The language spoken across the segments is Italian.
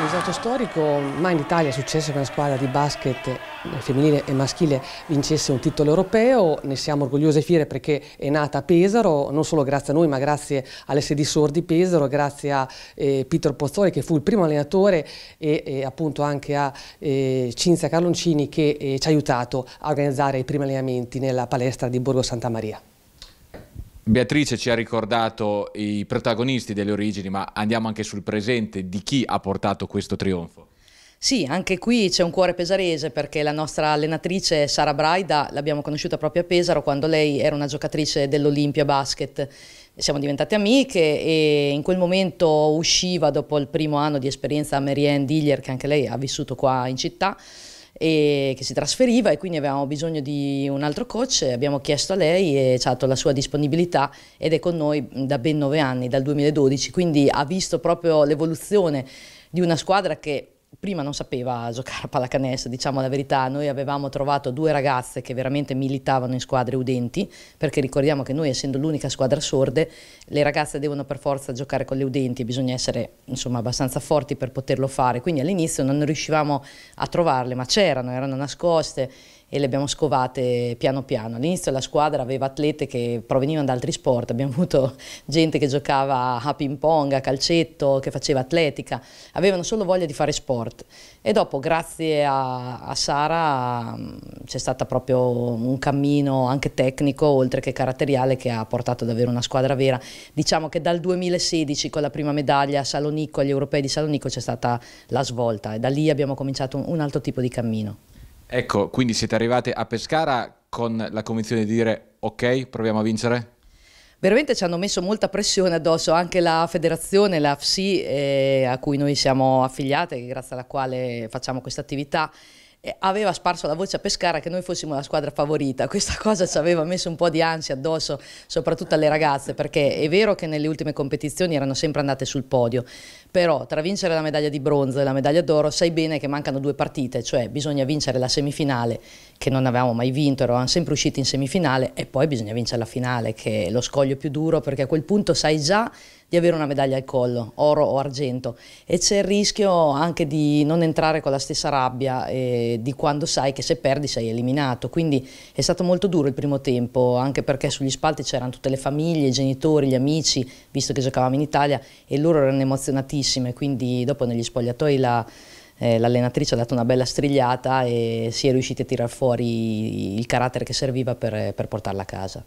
Un risultato storico, mai in Italia è successo che una squadra di basket eh, femminile e maschile vincesse un titolo europeo, ne siamo orgogliosi e fiere perché è nata a Pesaro, non solo grazie a noi ma grazie alle sedi sordi di Pesaro, grazie a eh, Pietro Pozzoli che fu il primo allenatore e, e appunto anche a eh, Cinzia Carloncini che eh, ci ha aiutato a organizzare i primi allenamenti nella palestra di Borgo Santa Maria. Beatrice ci ha ricordato i protagonisti delle origini, ma andiamo anche sul presente di chi ha portato questo trionfo. Sì, anche qui c'è un cuore pesarese perché la nostra allenatrice Sara Braida l'abbiamo conosciuta proprio a Pesaro quando lei era una giocatrice dell'Olimpia Basket. Siamo diventate amiche e in quel momento usciva dopo il primo anno di esperienza a Marianne Dillier, che anche lei ha vissuto qua in città, e che si trasferiva e quindi avevamo bisogno di un altro coach, abbiamo chiesto a lei e ci ha dato la sua disponibilità ed è con noi mm, da ben nove anni, dal 2012, quindi ha visto proprio l'evoluzione di una squadra che prima non sapeva giocare a pallacanestro, diciamo la verità, noi avevamo trovato due ragazze che veramente militavano in squadre udenti, perché ricordiamo che noi essendo l'unica squadra sorde, le ragazze devono per forza giocare con le udenti e bisogna essere insomma abbastanza forti per poterlo fare, quindi all'inizio non riuscivamo a trovarle, ma c'erano, erano nascoste e le abbiamo scovate piano piano. All'inizio la squadra aveva atlete che provenivano da altri sport, abbiamo avuto gente che giocava a ping pong, a calcetto, che faceva atletica, avevano solo voglia di fare sport e dopo grazie a, a Sara mm, c'è stato proprio un cammino anche tecnico oltre che caratteriale che ha portato ad avere una squadra vera. Diciamo che dal 2016 con la prima medaglia a Salonicco, agli europei di Salonico c'è stata la svolta e da lì abbiamo cominciato un altro tipo di cammino. Ecco, quindi siete arrivate a Pescara con la convinzione di dire ok, proviamo a vincere? veramente ci hanno messo molta pressione addosso anche la federazione, la FSI eh, a cui noi siamo affiliate, grazie alla quale facciamo questa attività eh, aveva sparso la voce a Pescara che noi fossimo la squadra favorita. Questa cosa ci aveva messo un po' di ansia addosso, soprattutto alle ragazze, perché è vero che nelle ultime competizioni erano sempre andate sul podio, però tra vincere la medaglia di bronzo e la medaglia d'oro sai bene che mancano due partite, cioè bisogna vincere la semifinale, che non avevamo mai vinto, eravamo sempre usciti in semifinale, e poi bisogna vincere la finale, che è lo scoglio più duro, perché a quel punto sai già di avere una medaglia al collo, oro o argento, e c'è il rischio anche di non entrare con la stessa rabbia eh, di quando sai che se perdi sei eliminato. Quindi è stato molto duro il primo tempo, anche perché sugli spalti c'erano tutte le famiglie, i genitori, gli amici, visto che giocavamo in Italia, e loro erano emozionatissime, quindi dopo negli spogliatoi la eh, l'allenatrice ha dato una bella strigliata e si è riusciti a tirar fuori il carattere che serviva per, per portarla a casa.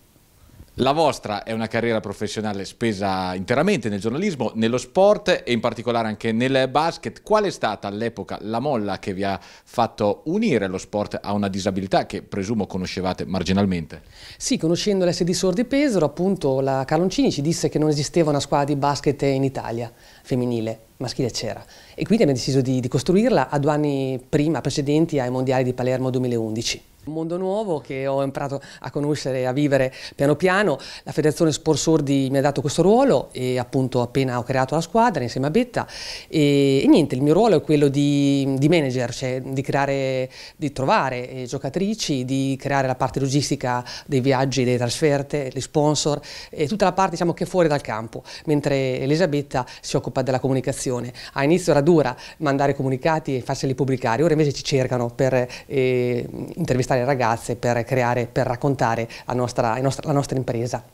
La vostra è una carriera professionale spesa interamente nel giornalismo, nello sport e in particolare anche nel basket. Qual è stata all'epoca la molla che vi ha fatto unire lo sport a una disabilità che presumo conoscevate marginalmente? Sì, conoscendo l'SD Sordi Pesaro, appunto la Carloncini ci disse che non esisteva una squadra di basket in Italia femminile, maschile c'era. E quindi abbiamo deciso di, di costruirla a due anni prima, precedenti ai mondiali di Palermo 2011. Un mondo nuovo che ho imparato a conoscere e a vivere piano piano. La Federazione Sport Sordi mi ha dato questo ruolo e appunto appena ho creato la squadra insieme a Betta e, e niente, il mio ruolo è quello di, di manager, cioè di, creare, di trovare eh, giocatrici, di creare la parte logistica dei viaggi, delle trasferte, gli sponsor e tutta la parte diciamo, che è fuori dal campo, mentre Elisabetta si occupa della comunicazione. A inizio era dura mandare comunicati e farseli pubblicare, ora invece ci cercano per eh, intervistare incontrare ragazze per creare, per raccontare la nostra, la nostra impresa.